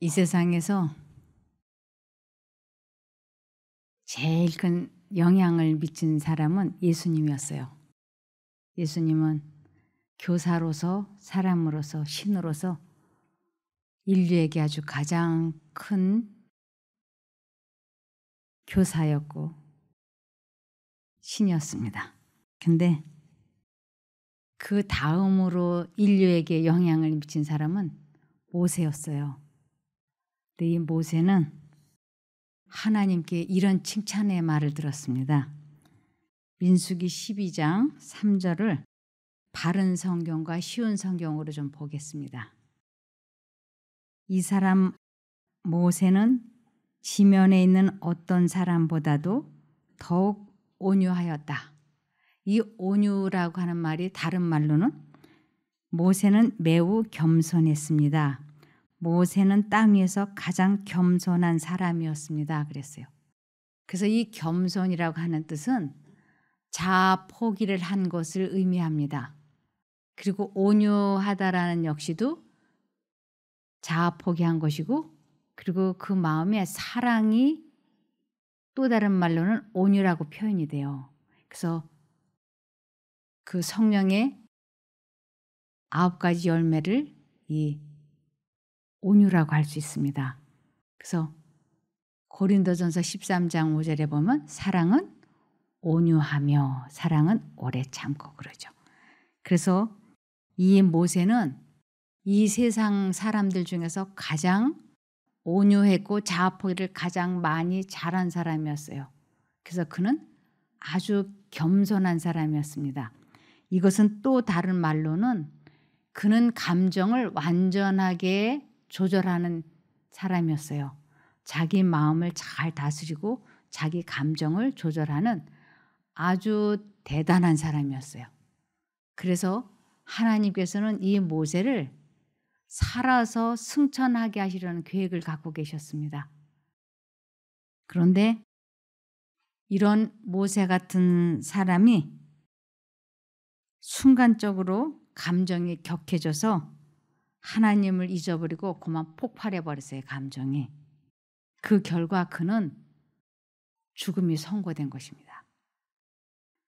이 세상에서 제일 큰 영향을 미친 사람은 예수님이었어요. 예수님은 교사로서 사람으로서 신으로서 인류에게 아주 가장 큰 교사였고 신이었습니다. 근데 그 다음으로 인류에게 영향을 미친 사람은 모세였어요. 근데 네, 이 모세는 하나님께 이런 칭찬의 말을 들었습니다. 민수기 12장 3절을 바른 성경과 쉬운 성경으로 좀 보겠습니다. 이 사람 모세는 지면에 있는 어떤 사람보다도 더욱 온유하였다. 이 온유라고 하는 말이 다른 말로는 모세는 매우 겸손했습니다. 모세는 땅 위에서 가장 겸손한 사람이었습니다. 그랬어요. 그래서 이 겸손이라고 하는 뜻은 자아 포기를 한 것을 의미합니다. 그리고 온유하다라는 역시도 자아 포기한 것이고 그리고 그 마음에 사랑이 또 다른 말로는 온유라고 표현이 돼요. 그래서 그 성령의 아홉 가지 열매를 이 온유라고 할 수 있습니다. 그래서 고린도전서 13장 5절에 보면 사랑은 온유하며 사랑은 오래 참고 그러죠. 그래서 이 모세는 이 세상 사람들 중에서 가장 온유했고 자아포기를 가장 많이 잘한 사람이었어요. 그래서 그는 아주 겸손한 사람이었습니다. 이것은 또 다른 말로는 그는 감정을 완전하게 조절하는 사람이었어요. 자기 마음을 잘 다스리고 자기 감정을 조절하는 아주 대단한 사람이었어요. 그래서 하나님께서는 이 모세를 살아서 승천하게 하시려는 계획을 갖고 계셨습니다. 그런데 이런 모세 같은 사람이 순간적으로 감정이 격해져서 하나님을 잊어버리고 그만 폭발해 버렸어요 감정이. 그 결과 그는 죽음이 선고된 것입니다.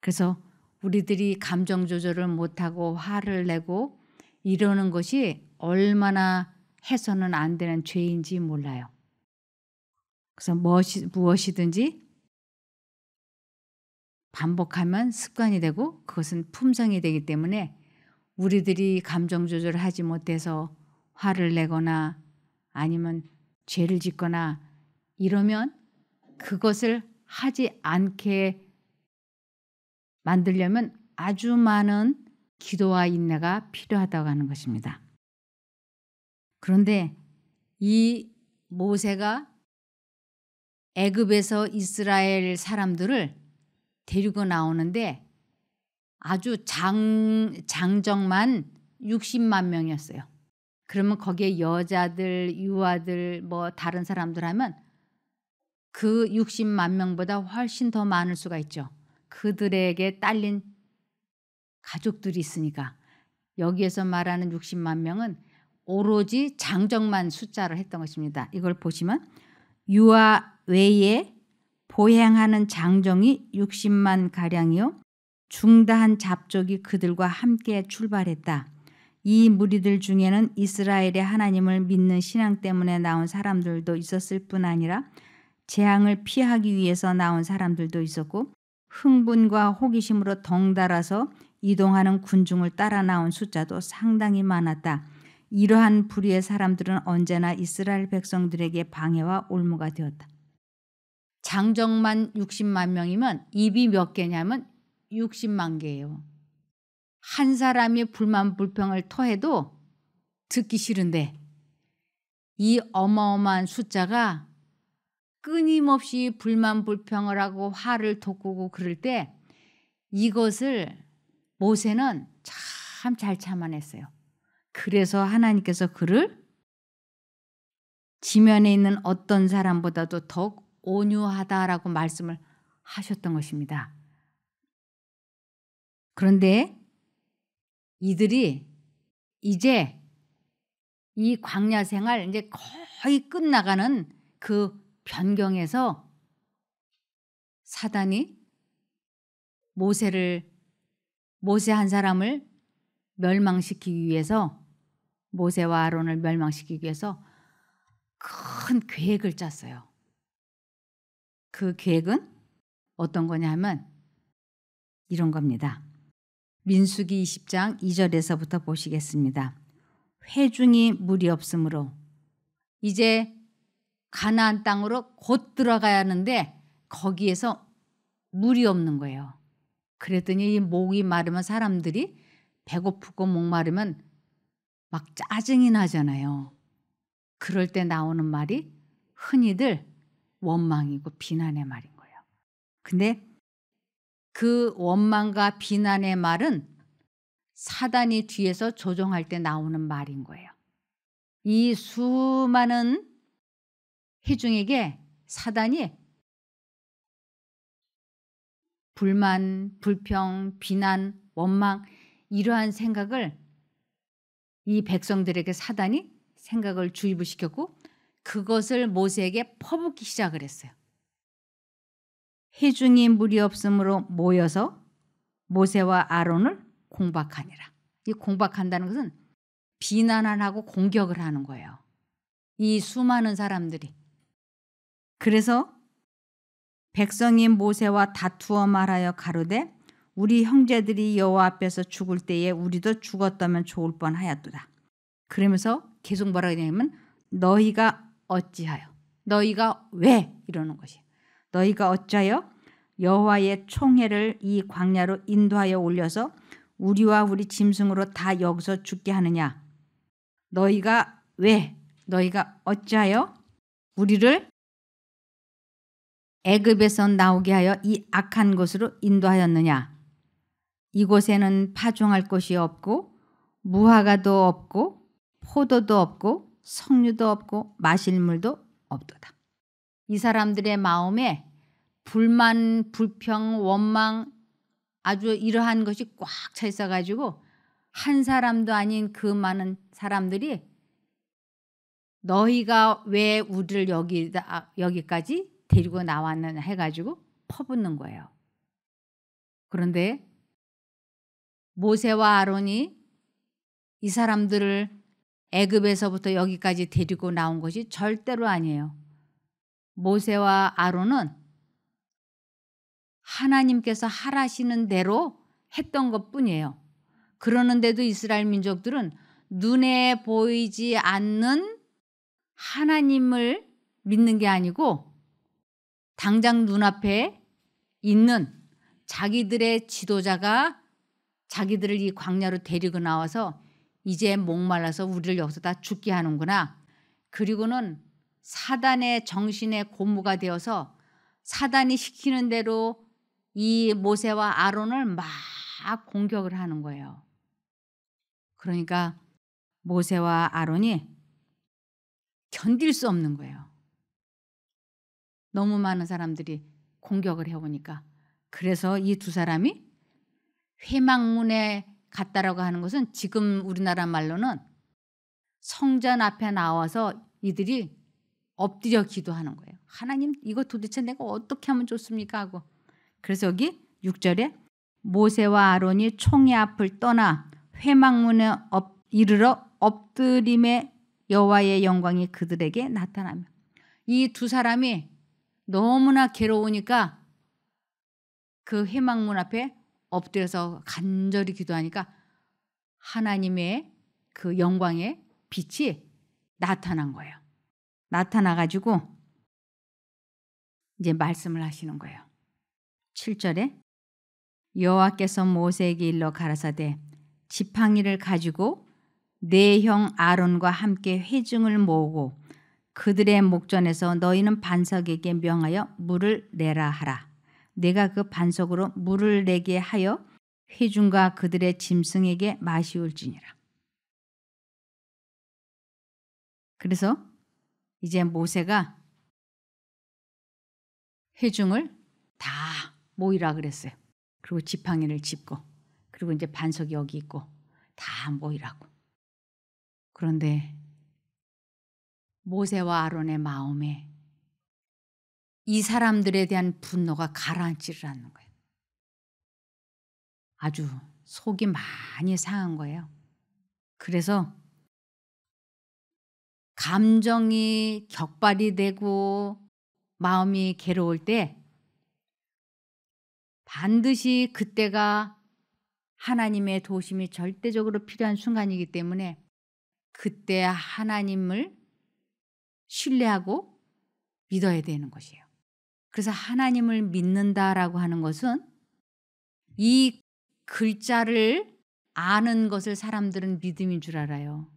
그래서 우리들이 감정 조절을 못하고 화를 내고 이러는 것이 얼마나 해서는 안 되는 죄인지 몰라요. 그래서 무엇이, 무엇이든지 반복하면 습관이 되고 그것은 품성이 되기 때문에 우리들이 감정 조절 하지 못해서 화를 내거나 아니면 죄를 짓거나 이러면 그것을 하지 않게 만들려면 아주 많은 기도와 인내가 필요하다고 하는 것입니다. 그런데 이 모세가 애굽에서 이스라엘 사람들을 데리고 나오는데 아주 장, 장정만 60만 명이었어요. 그러면 거기에 여자들, 유아들, 뭐 다른 사람들 하면 그 60만 명보다 훨씬 더 많을 수가 있죠. 그들에게 딸린 가족들이 있으니까 여기에서 말하는 60만 명은 오로지 장정만 숫자를 했던 것입니다. 이걸 보시면 유아 외에 보행하는 장정이 60만 가량이요. 중다한 잡족이 그들과 함께 출발했다. 이 무리들 중에는 이스라엘의 하나님을 믿는 신앙 때문에 나온 사람들도 있었을 뿐 아니라 재앙을 피하기 위해서 나온 사람들도 있었고 흥분과 호기심으로 덩달아서 이동하는 군중을 따라 나온 숫자도 상당히 많았다. 이러한 불의의 사람들은 언제나 이스라엘 백성들에게 방해와 올무가 되었다. 장정만 60만 명이면 입이 몇 개냐면 60만 개예요. 한 사람이 불만 불평을 토해도 듣기 싫은데 이 어마어마한 숫자가 끊임없이 불만 불평을 하고 화를 돋구고 그럴 때 이것을 모세는 참 잘 참아냈어요. 그래서 하나님께서 그를 지면에 있는 어떤 사람보다도 더욱 온유하다라고 말씀을 하셨던 것입니다. 그런데 이들이 이제 이 광야 생활 이제 거의 끝나가는 그 변경에서 사단이 모세를 모세 한 사람을 멸망시키기 위해서 모세와 아론을 멸망시키기 위해서 큰 계획을 짰어요. 그 계획은 어떤 거냐 하면 이런 겁니다. 민수기 20장 2절에서부터 보시겠습니다. 회중이 물이 없으므로 이제 가나안 땅으로 곧 들어가야 하는데 거기에서 물이 없는 거예요. 그랬더니 이 목이 마르면 사람들이 배고프고 목마르면 막 짜증이 나잖아요. 그럴 때 나오는 말이 흔히들 원망이고 비난의 말인 거예요. 근데 그 원망과 비난의 말은 사단이 뒤에서 조종할 때 나오는 말인 거예요. 이 수많은 회중에게 사단이 불만, 불평, 비난, 원망 이러한 생각을 이 백성들에게 사단이 생각을 주입을 시켰고 그것을 모세에게 퍼붓기 시작을 했어요. 회중이 물이 없으므로 모여서 모세와 아론을 공박하니라. 이 공박한다는 것은 비난을 하고 공격을 하는 거예요. 이 수많은 사람들이. 그래서 백성인 모세와 다투어 말하여 가로되 우리 형제들이 여호와 앞에서 죽을 때에 우리도 죽었다면 좋을 뻔하였도다. 그러면서 계속 뭐라 하냐면 너희가 어찌하여 너희가 왜 이러는 것이 너희가 어찌하여 여호와의 총회를 이 광야로 인도하여 올려서 우리와 우리 짐승으로 다 여기서 죽게 하느냐 너희가 왜 너희가 어찌하여 우리를 애굽에서 나오게 하여 이 악한 곳으로 인도하였느냐 이곳에는 파종할 곳이 없고 무화과도 없고 포도도 없고 석류도 없고 마실 물도 없도다 이 사람들의 마음에 불만, 불평, 원망 아주 이러한 것이 꽉 차 있어 가지고 한 사람도 아닌 그 많은 사람들이 너희가 왜 우리를 여기 여기까지 데리고 나왔느냐 해 가지고 퍼붓는 거예요. 그런데 모세와 아론이 이 사람들을 애굽에서부터 여기까지 데리고 나온 것이 절대로 아니에요. 모세와 아론은 하나님께서 하라시는 대로 했던 것 뿐이에요. 그러는데도 이스라엘 민족들은 눈에 보이지 않는 하나님을 믿는 게 아니고 당장 눈앞에 있는 자기들의 지도자가 자기들을 이 광야로 데리고 나와서 이제 목말라서 우리를 여기서 다 죽게 하는구나. 그리고는 사단의 정신의 고무가 되어서 사단이 시키는 대로 이 모세와 아론을 막 공격을 하는 거예요. 그러니까 모세와 아론이 견딜 수 없는 거예요. 너무 많은 사람들이 공격을 해보니까 그래서 이 두 사람이 회망문에 갔다라고 하는 것은 지금 우리나라 말로는 성전 앞에 나와서 이들이 엎드려 기도하는 거예요. 하나님 이거 도대체 내가 어떻게 하면 좋습니까 하고 그래서 여기 6절에 모세와 아론이 총의 앞을 떠나 회막문에 엎, 이르러 엎드림에 여와의 영광이 그들에게 나타나며 이 두 사람이 너무나 괴로우니까 그 회막문 앞에 엎드려서 간절히 기도하니까 하나님의 그 영광의 빛이 나타난 거예요. 나타나가지고 이제 말씀을 하시는 거예요. 7절에 여호와께서 모세에게 일러 가라사대 지팡이를 가지고 네형 아론과 함께 회중을 모으고 그들의 목전에서 너희는 반석에게 명하여 물을 내라 하라. 내가 그 반석으로 물을 내게 하여 회중과 그들의 짐승에게 마시울지니라. 그래서 이제 모세가 회중을 다 모이라 그랬어요. 그리고 지팡이를 짚고 그리고 이제 반석이 여기 있고 다 모이라고. 그런데 모세와 아론의 마음에 이 사람들에 대한 분노가 가라앉지를 않는 거예요. 아주 속이 많이 상한 거예요. 그래서 감정이 격발이 되고 마음이 괴로울 때 반드시 그때가 하나님의 도심이 절대적으로 필요한 순간이기 때문에 그때 하나님을 신뢰하고 믿어야 되는 것이에요. 그래서 하나님을 믿는다라고 하는 것은 이 글자를 아는 것을 사람들은 믿음인 줄 알아요.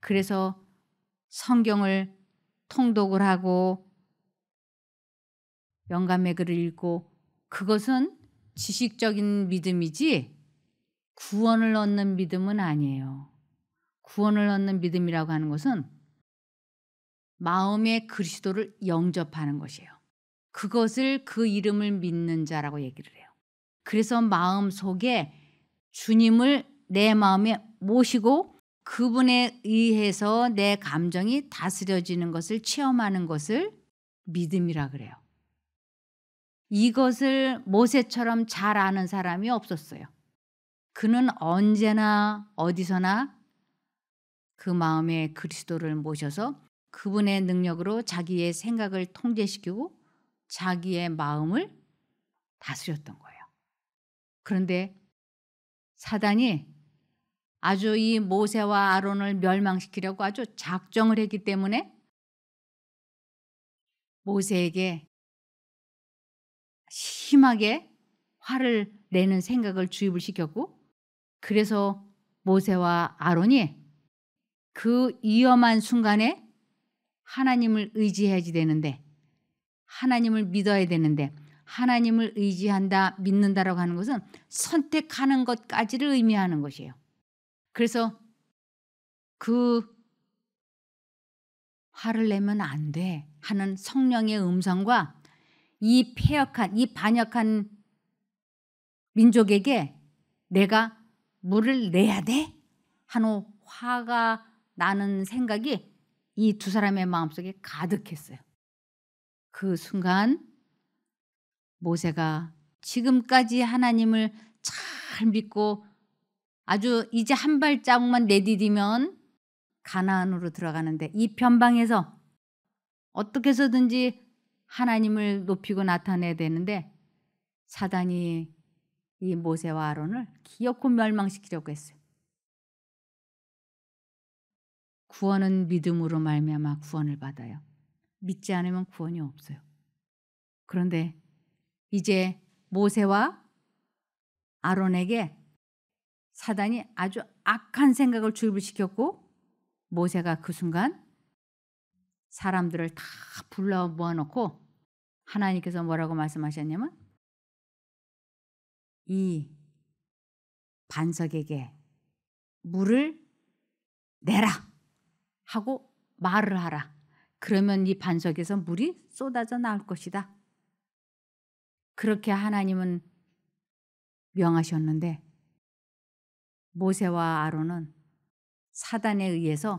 그래서 성경을 통독을 하고 영감의 글을 읽고 그것은 지식적인 믿음이지 구원을 얻는 믿음은 아니에요. 구원을 얻는 믿음이라고 하는 것은 마음의 그리스도를 영접하는 것이에요. 그것을 그 이름을 믿는 자라고 얘기를 해요. 그래서 마음 속에 주님을 내 마음에 모시고 그분에 의해서 내 감정이 다스려지는 것을 체험하는 것을 믿음이라 그래요. 이것을 모세처럼 잘 아는 사람이 없었어요. 그는 언제나 어디서나 그 마음에 그리스도를 모셔서 그분의 능력으로 자기의 생각을 통제시키고 자기의 마음을 다스렸던 거예요. 그런데 사단이 아주 이 모세와 아론을 멸망시키려고 아주 작정을 했기 때문에 모세에게 심하게 화를 내는 생각을 주입을 시켰고 그래서 모세와 아론이 그 위험한 순간에 하나님을 의지해야지 되는데 하나님을 믿어야 되는데 하나님을 의지한다 믿는다라고 하는 것은 선택하는 것까지를 의미하는 것이에요. 그래서 그 화를 내면 안 돼 하는 성령의 음성과 이 폐역한 이 반역한 민족에게 내가 물을 내야 돼 하는 화가 나는 생각이 이 두 사람의 마음속에 가득했어요. 그 순간 모세가 지금까지 하나님을 잘 믿고 아주 이제 한 발자국만 내디디면 가나안으로 들어가는데 이 편방에서 어떻게 해서든지 하나님을 높이고 나타내야 되는데 사단이 이 모세와 아론을 기어코 멸망시키려고 했어요. 구원은 믿음으로 말미암아 구원을 받아요. 믿지 않으면 구원이 없어요. 그런데 이제 모세와 아론에게 사단이 아주 악한 생각을 주입시켰고 을 모세가 그 순간 사람들을 다 불러 모아놓고 하나님께서 뭐라고 말씀하셨냐면 이 반석에게 물을 내라 하고 말을 하라. 그러면 이 반석에서 물이 쏟아져 나올 것이다. 그렇게 하나님은 명하셨는데 모세와 아론은 사단에 의해서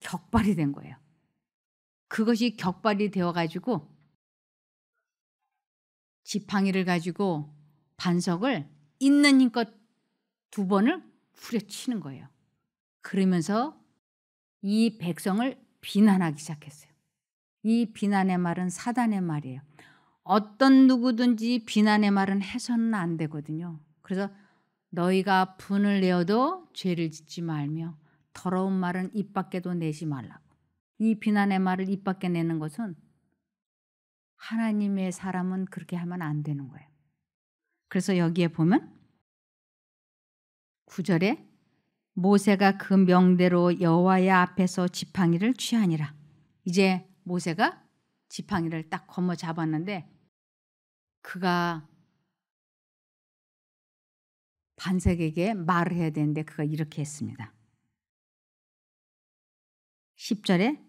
격발이 된 거예요. 그것이 격발이 되어 가지고 지팡이를 가지고 반석을 있는 힘껏 두 번을 후려치는 거예요. 그러면서 이 백성을 비난하기 시작했어요. 이 비난의 말은 사단의 말이에요. 어떤 누구든지 비난의 말은 해서는 안 되거든요. 그래서 너희가 분을 내어도 죄를 짓지 말며 더러운 말은 입 밖에도 내지 말라고. 이 비난의 말을 입 밖에 내는 것은 하나님의 사람은 그렇게 하면 안 되는 거예요. 그래서 여기에 보면 9절에 모세가 그 명대로 여호와의 앞에서 지팡이를 취하니라. 이제 모세가 지팡이를 딱 거머 잡았는데 그가 반석에게 말을 해야 되는데 그가 이렇게 했습니다. 10절에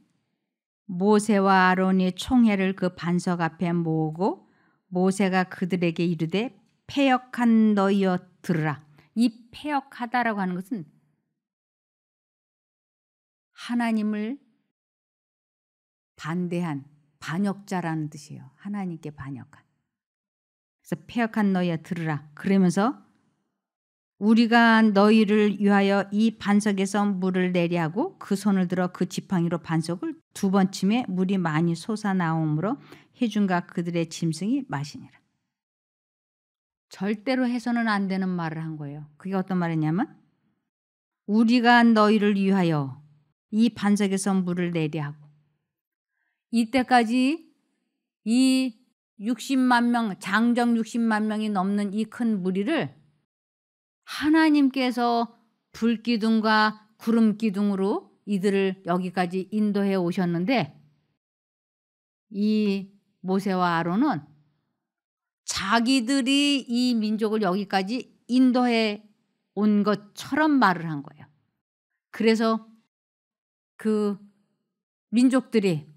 모세와 아론이 총회를 그 반석 앞에 모으고 모세가 그들에게 이르되 폐역한 너희여 들으라. 이 폐역하다라고 하는 것은 하나님을 반대한 반역자라는 뜻이에요. 하나님께 반역한. 그래서 폐역한 너희야 들으라. 그러면서 우리가 너희를 위하여 이 반석에서 물을 내리하고 그 손을 들어 그 지팡이로 반석을 두 번쯤에 물이 많이 솟아나오므로 해준과 그들의 짐승이 마시니라. 절대로 해서는 안 되는 말을 한 거예요. 그게 어떤 말이냐면 우리가 너희를 위하여 이 반석에서 물을 내리하고 이때까지 이 60만 명, 장정 60만 명이 넘는 이 큰 무리를 하나님께서 불기둥과 구름기둥으로 이들을 여기까지 인도해 오셨는데 이 모세와 아론은 자기들이 이 민족을 여기까지 인도해 온 것처럼 말을 한 거예요. 그래서 그 민족들이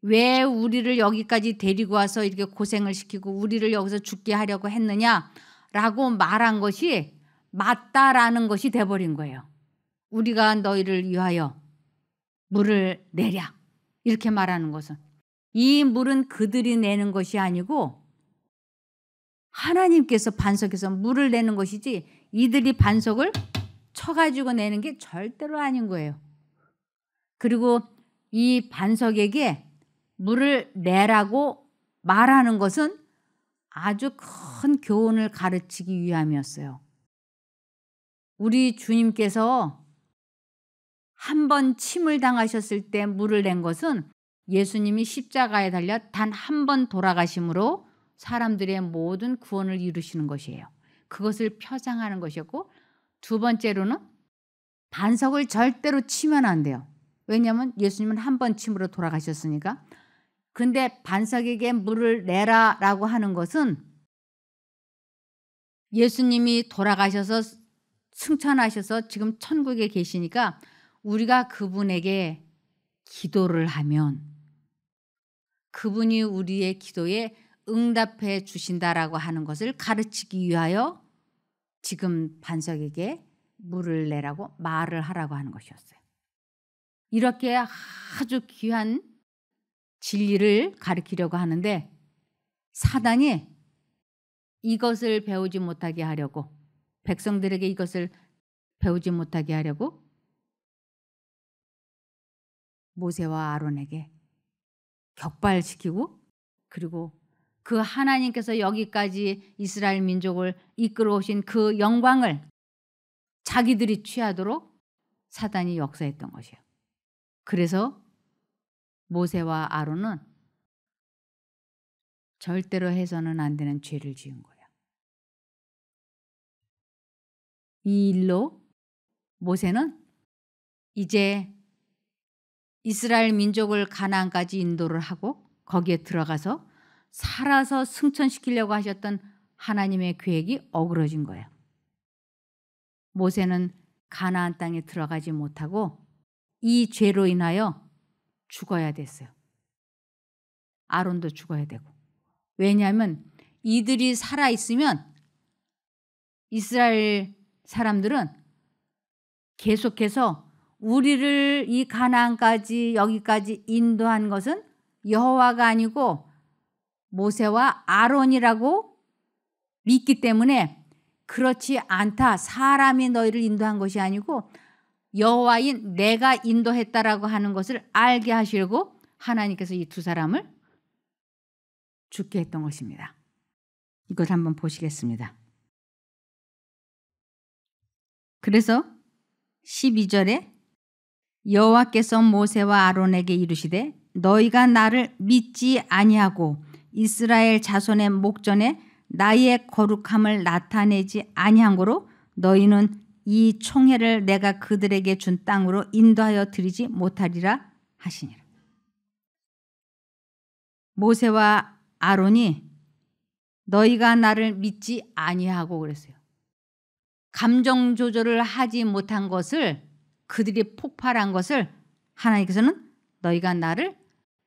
왜 우리를 여기까지 데리고 와서 이렇게 고생을 시키고 우리를 여기서 죽게 하려고 했느냐라고 말한 것이 맞다라는 것이 돼버린 거예요. 우리가 너희를 위하여 물을 내랴. 이렇게 말하는 것은 이 물은 그들이 내는 것이 아니고 하나님께서 반석에서 물을 내는 것이지 이들이 반석을 쳐가지고 내는 게 절대로 아닌 거예요. 그리고 이 반석에게 물을 내라고 말하는 것은 아주 큰 교훈을 가르치기 위함이었어요. 우리 주님께서 한 번 침을 당하셨을 때 물을 낸 것은 예수님이 십자가에 달려 단 한 번 돌아가심으로 사람들의 모든 구원을 이루시는 것이에요. 그것을 표상하는 것이었고 두 번째로는 반석을 절대로 치면 안 돼요. 왜냐하면 예수님은 한 번 침으로 돌아가셨으니까. 근데 반석에게 물을 내라라고 하는 것은 예수님이 돌아가셔서 승천하셔서 지금 천국에 계시니까 우리가 그분에게 기도를 하면 그분이 우리의 기도에 응답해 주신다라고 하는 것을 가르치기 위하여 지금 반석에게 물을 내라고 말을 하라고 하는 것이었어요. 이렇게 아주 귀한 진리를 가르키려고 하는데 사단이 이것을 배우지 못하게 하려고 백성들에게 이것을 배우지 못하게 하려고 모세와 아론에게 격발시키고 그리고 그 하나님께서 여기까지 이스라엘 민족을 이끌어 오신 그 영광을 자기들이 취하도록 사단이 역사했던 것이에요. 그래서 모세와 아론은 절대로 해서는 안 되는 죄를 지은 거예요. 이 일로 모세는 이제 이스라엘 민족을 가나안까지 인도를 하고 거기에 들어가서 살아서 승천시키려고 하셨던 하나님의 계획이 어그러진 거예요. 모세는 가나안 땅에 들어가지 못하고 이 죄로 인하여 죽어야 됐어요. 아론도 죽어야 되고. 왜냐하면 이들이 살아 있으면 이스라엘 사람들은 계속해서 우리를 이가난까지 여기까지 인도한 것은 여호와가 아니고 모세와 아론이라고 믿기 때문에 그렇지 않다. 사람이 너희를 인도한 것이 아니고 여호와인 내가 인도했다라고 하는 것을 알게 하시려고 하나님께서 이 두 사람을 죽게 했던 것입니다. 이것 한번 보시겠습니다. 그래서 12절에 여호와께서 모세와 아론에게 이르시되 너희가 나를 믿지 아니하고 이스라엘 자손의 목전에 나의 거룩함을 나타내지 아니한고로 너희는 이 총회를 내가 그들에게 준 땅으로 인도하여 드리지 못하리라 하시니라. 모세와 아론이 너희가 나를 믿지 아니하고 그랬어요. 감정 조절을 하지 못한 것을 그들이 폭발한 것을 하나님께서는 너희가 나를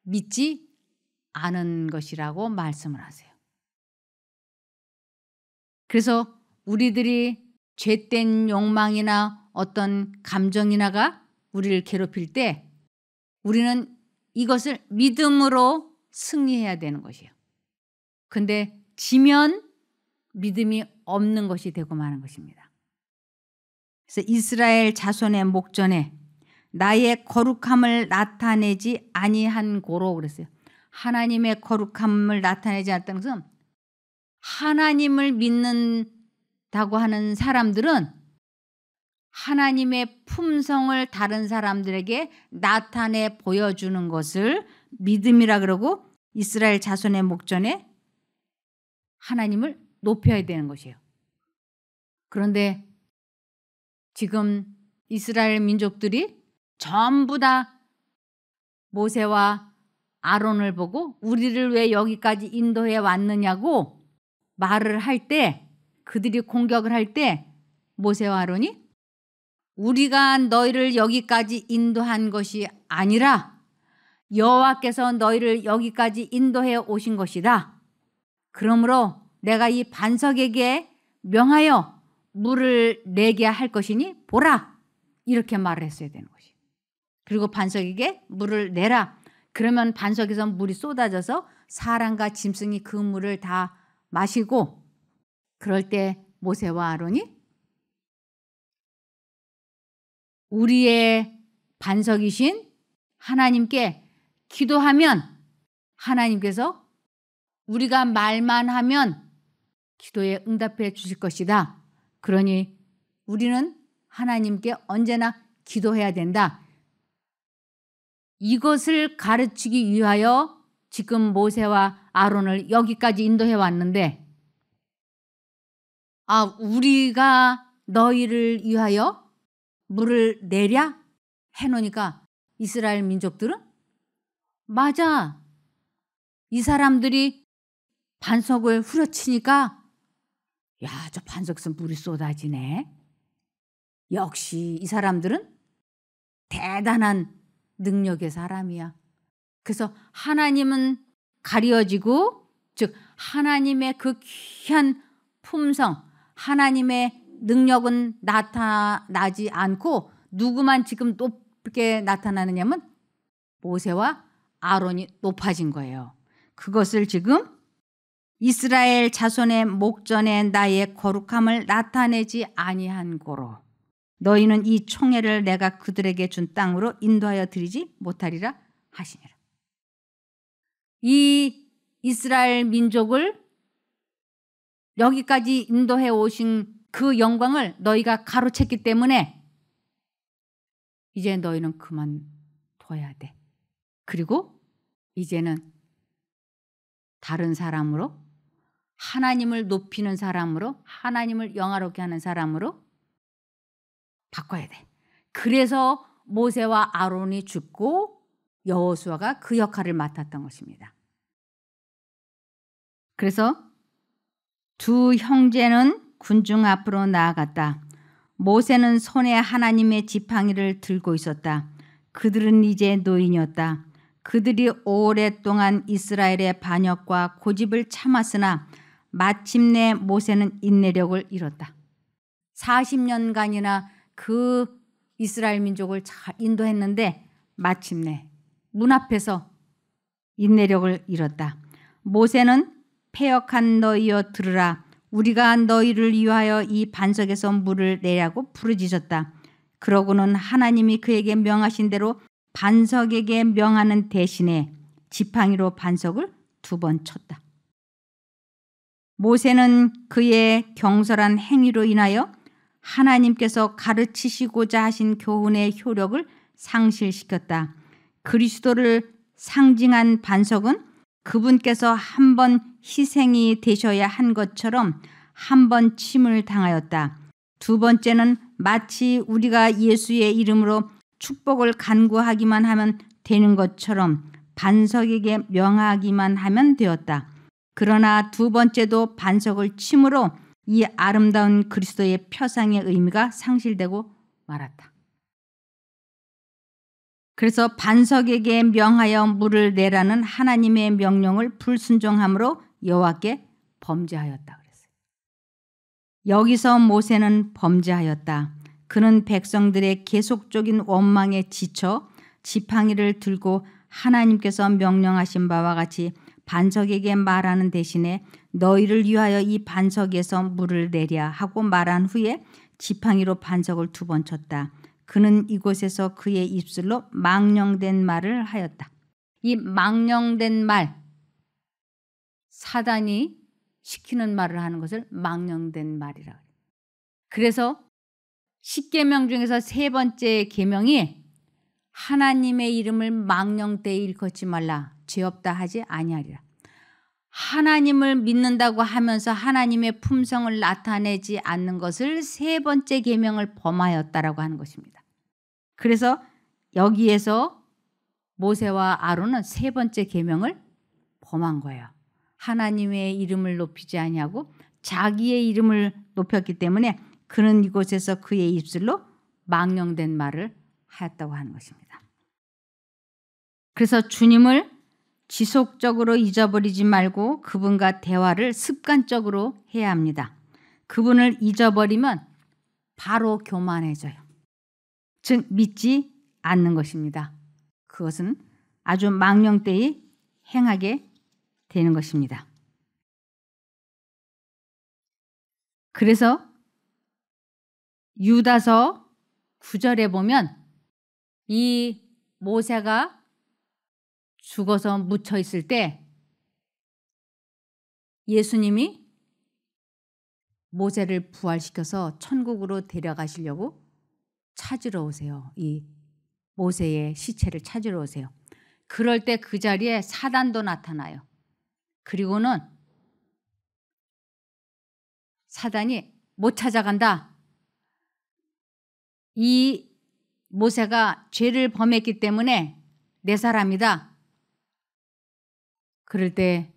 믿지 않은 것이라고 말씀을 하세요. 그래서 우리들이 죄된 욕망이나 어떤 감정이나가 우리를 괴롭힐 때 우리는 이것을 믿음으로 승리해야 되는 것이에요. 근데 지면 믿음이 없는 것이 되고 마는 것입니다. 그래서 이스라엘 자손의 목전에 나의 거룩함을 나타내지 아니한 고로 그랬어요. 하나님의 거룩함을 나타내지 않았다는 것은 하나님을 믿는다고 하는 사람들은 하나님의 품성을 다른 사람들에게 나타내 보여주는 것을 믿음이라 그러고 이스라엘 자손의 목전에 하나님을 높여야 되는 것이에요. 그런데 지금 이스라엘 민족들이 전부 다 모세와 아론을 보고 우리를 왜 여기까지 인도해 왔느냐고 말을 할 때 그들이 공격을 할 때 모세와 아론이 우리가 너희를 여기까지 인도한 것이 아니라 여호와께서 너희를 여기까지 인도해 오신 것이다. 그러므로 내가 이 반석에게 명하여 물을 내게 할 것이니 보라 이렇게 말을 했어야 되는 것이. 그리고 반석에게 물을 내라. 그러면 반석에서 물이 쏟아져서 사람과 짐승이 그 물을 다 마시고 그럴 때 모세와 아론이 우리의 반석이신 하나님께 기도하면 하나님께서 우리가 말만 하면 기도에 응답해 주실 것이다. 그러니 우리는 하나님께 언제나 기도해야 된다. 이것을 가르치기 위하여 지금 모세와 아론을 여기까지 인도해 왔는데, 아, 우리가 너희를 위하여 물을 내랴? 해놓으니까 이스라엘 민족들은? 맞아. 이 사람들이 반석을 후려치니까 야, 저 반석선 물이 쏟아지네. 역시 이 사람들은 대단한 능력의 사람이야. 그래서 하나님은 가려지고, 즉, 하나님의 그 귀한 품성, 하나님의 능력은 나타나지 않고, 누구만 지금 높게 나타나느냐면, 모세와 아론이 높아진 거예요. 그것을 지금 이스라엘 자손의 목전에 나의 거룩함을 나타내지 아니한 고로 너희는 이 총애를 내가 그들에게 준 땅으로 인도하여 드리지 못하리라 하시니라. 이 이스라엘 민족을 여기까지 인도해 오신 그 영광을 너희가 가로챘기 때문에 이제 너희는 그만둬야 돼. 그리고 이제는 다른 사람으로 하나님을 높이는 사람으로 하나님을 영화롭게 하는 사람으로 바꿔야 돼. 그래서 모세와 아론이 죽고 여호수아가 그 역할을 맡았던 것입니다. 그래서 두 형제는 군중 앞으로 나아갔다. 모세는 손에 하나님의 지팡이를 들고 있었다. 그들은 이제 노인이었다. 그들이 오랫동안 이스라엘의 반역과 고집을 참았으나 마침내 모세는 인내력을 잃었다. 40년간이나 그 이스라엘 민족을 잘 인도했는데 마침내 문 앞에서 인내력을 잃었다. 모세는 폐역한 너희여 들으라 우리가 너희를 위하여 이 반석에서 물을 내라고 부르짖었다. 그러고는 하나님이 그에게 명하신 대로 반석에게 명하는 대신에 지팡이로 반석을 두 번 쳤다. 모세는 그의 경솔한 행위로 인하여 하나님께서 가르치시고자 하신 교훈의 효력을 상실시켰다. 그리스도를 상징한 반석은 그분께서 한 번 희생이 되셔야 한 것처럼 한 번 침을 당하였다. 두 번째는 마치 우리가 예수의 이름으로 축복을 간구하기만 하면 되는 것처럼 반석에게 명하기만 하면 되었다. 그러나 두 번째도 반석을 침으로 이 아름다운 그리스도의 표상의 의미가 상실되고 말았다. 그래서 반석에게 명하여 물을 내라는 하나님의 명령을 불순종함으로 여호와께 범죄하였다 그랬어요. 여기서 모세는 범죄하였다. 그는 백성들의 계속적인 원망에 지쳐 지팡이를 들고 하나님께서 명령하신 바와 같이 반석에게 말하는 대신에 너희를 위하여 이 반석에서 물을 내랴 하고 말한 후에 지팡이로 반석을 두 번 쳤다. 그는 이곳에서 그의 입술로 망령된 말을 하였다. 이 망령된 말 사단이 시키는 말을 하는 것을 망령된 말이라 그래 그래서 십계명 중에서 세 번째 계명이 하나님의 이름을 망령되이 일컫지 말라. 죄 없다 하지 아니하리라. 하나님을 믿는다고 하면서 하나님의 품성을 나타내지 않는 것을 세 번째 계명을 범하였다라고 하는 것입니다. 그래서 여기에서 모세와 아론은 세 번째 계명을 범한 거예요. 하나님의 이름을 높이지 아니하고 자기의 이름을 높였기 때문에 그는 이곳에서 그의 입술로 망령된 말을 하였다고 하는 것입니다. 그래서 주님을 지속적으로 잊어버리지 말고 그분과 대화를 습관적으로 해야 합니다. 그분을 잊어버리면 바로 교만해져요. 즉 믿지 않는 것입니다. 그것은 아주 망령되이 행하게 되는 것입니다. 그래서 유다서 9절에 보면 이 모세가 죽어서 묻혀 있을 때 예수님이 모세를 부활시켜서 천국으로 데려가시려고 찾으러 오세요. 이 모세의 시체를 찾으러 오세요. 그럴 때 그 자리에 사단도 나타나요. 그리고는 사단이 못 찾아간다. 이 모세가 죄를 범했기 때문에 내 사람이다. 그럴 때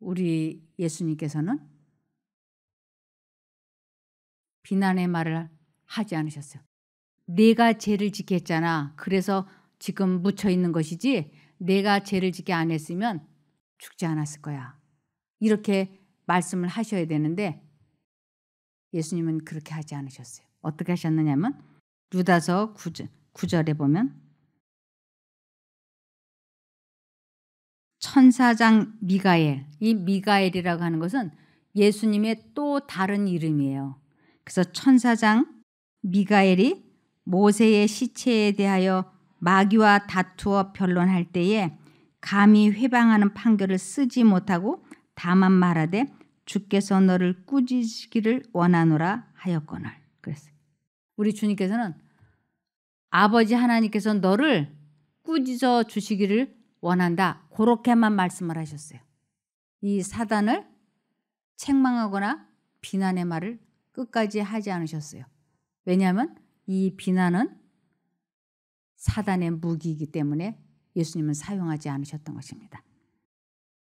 우리 예수님께서는 비난의 말을 하지 않으셨어요. 내가 죄를 지켰잖아. 그래서 지금 묻혀 있는 것이지 내가 죄를 지게안 했으면 죽지 않았을 거야. 이렇게 말씀을 하셔야 되는데 예수님은 그렇게 하지 않으셨어요. 어떻게 하셨느냐면 루다서 9절, 9절에 보면 천사장 미가엘. 이 미가엘이라고 하는 것은 예수님의 또 다른 이름이에요. 그래서 천사장 미가엘이 모세의 시체에 대하여 마귀와 다투어 변론할 때에 감히 회방하는 판결을 쓰지 못하고 다만 말하되 주께서 너를 꾸짖기를 원하노라 하였거늘. 그랬어요. 우리 주님께서는 아버지 하나님께서 너를 꾸짖어 주시기를 원한다. 그렇게만 말씀을 하셨어요. 이 사단을 책망하거나 비난의 말을 끝까지 하지 않으셨어요. 왜냐하면 이 비난은 사단의 무기이기 때문에 예수님은 사용하지 않으셨던 것입니다.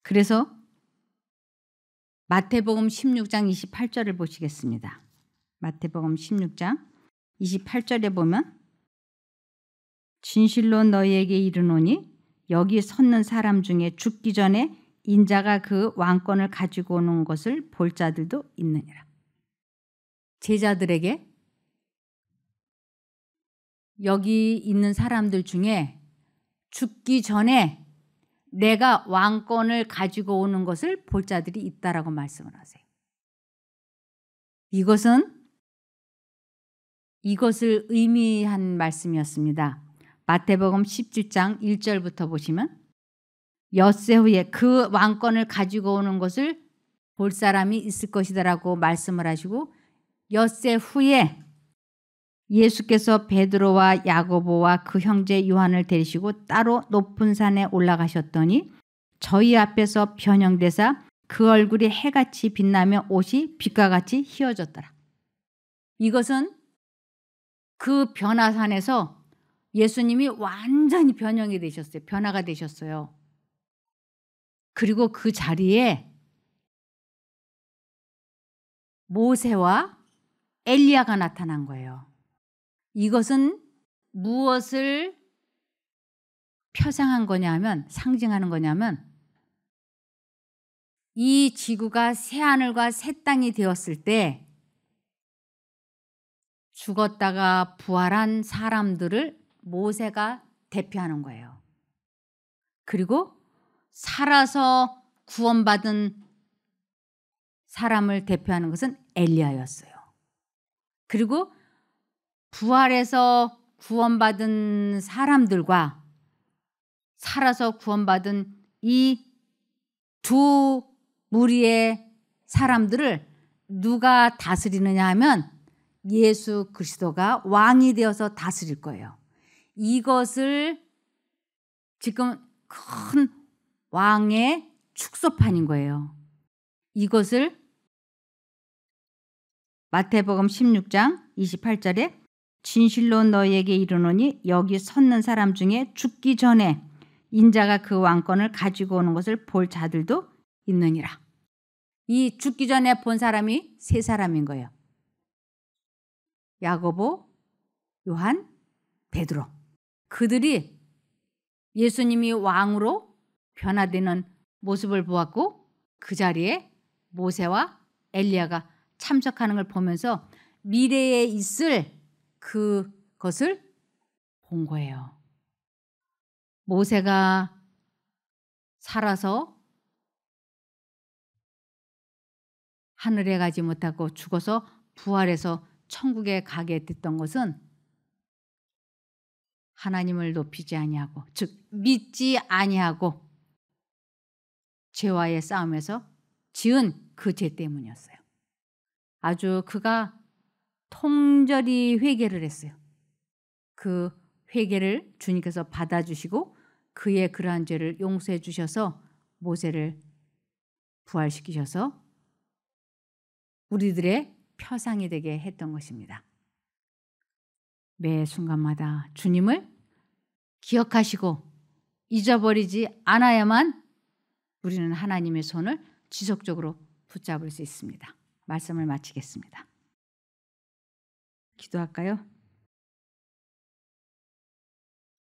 그래서 마태복음 16장 28절을 보시겠습니다. 마태복음 16장 28절에 보면 진실로 너희에게 이르노니 여기 섰는 사람 중에 죽기 전에 인자가 그 왕권을 가지고 오는 것을 볼 자들도 있느니라. 제자들에게 여기 있는 사람들 중에 죽기 전에 내가 왕권을 가지고 오는 것을 볼 자들이 있다라고 말씀을 하세요. 이것은 이것을 의미한 말씀이었습니다. 마태복음 17장 1절부터 보시면 엿새 후에 그 왕권을 가지고 오는 것을 볼 사람이 있을 것이다라고 말씀을 하시고 엿새 후에 예수께서 베드로와 야고보와 그 형제 요한을 데리시고 따로 높은 산에 올라가셨더니 저희 앞에서 변형되사 그 얼굴이 해같이 빛나며 옷이 빛과 같이 휘어졌더라. 이것은 그 변화산에서 예수님이 완전히 변형이 되셨어요. 변화가 되셨어요. 그리고 그 자리에 모세와 엘리야가 나타난 거예요. 이것은 무엇을 표상한 거냐면 상징하는 거냐면 이 지구가 새 하늘과 새 땅이 되었을 때 죽었다가 부활한 사람들을 모세가 대표하는 거예요. 그리고 살아서 구원받은 사람을 대표하는 것은 엘리야였어요. 그리고 부활해서 구원받은 사람들과 살아서 구원받은 이 두 무리의 사람들을 누가 다스리느냐 하면 예수 그리스도가 왕이 되어서 다스릴 거예요. 이것을 지금 큰 왕의 축소판인 거예요. 이것을 마태복음 16장 28절에 진실로 너에게 이르노니 여기 섰는 사람 중에 죽기 전에 인자가 그 왕권을 가지고 오는 것을 볼 자들도 있느니라. 이 죽기 전에 본 사람이 세 사람인 거예요. 야고보, 요한, 베드로. 그들이 예수님이 왕으로 변화되는 모습을 보았고 그 자리에 모세와 엘리야가 참석하는 걸 보면서 미래에 있을 그것을 본 거예요. 모세가 살아서 하늘에 가지 못하고 죽어서 부활해서 천국에 가게 됐던 것은 하나님을 높이지 아니하고 즉 믿지 아니하고 죄와의 싸움에서 지은 그 죄 때문이었어요. 아주 그가 통절히 회개를 했어요. 그 회개를 주님께서 받아주시고 그의 그러한 죄를 용서해 주셔서 모세를 부활시키셔서 우리들의 표상이 되게 했던 것입니다. 매 순간마다 주님을 기억하시고 잊어버리지 않아야만 우리는 하나님의 손을 지속적으로 붙잡을 수 있습니다. 말씀을 마치겠습니다. 기도할까요?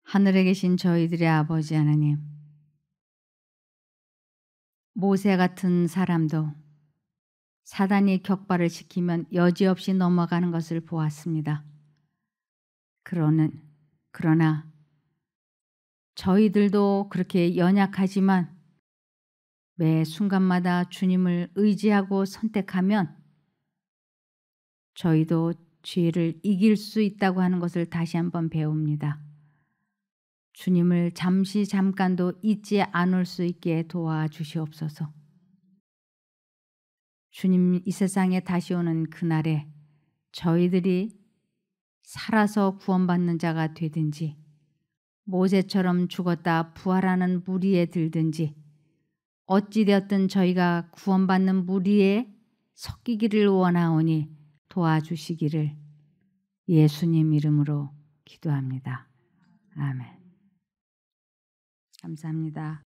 하늘에 계신 저희들의 아버지 하나님, 모세 같은 사람도 사단이 격발을 시키면 여지없이 넘어가는 것을 보았습니다. 그러는 그러나 저희들도 그렇게 연약하지만 매 순간마다 주님을 의지하고 선택하면 저희도 죄를 이길 수 있다고 하는 것을 다시 한번 배웁니다. 주님을 잠시 잠깐도 잊지 않을 수 있게 도와주시옵소서. 주님 이 세상에 다시 오는 그날에 저희들이 살아서 구원받는 자가 되든지 모세처럼 죽었다 부활하는 무리에 들든지 어찌되었든 저희가 구원받는 무리에 섞이기를 원하오니 도와주시기를 예수님 이름으로 기도합니다. 아멘. 감사합니다.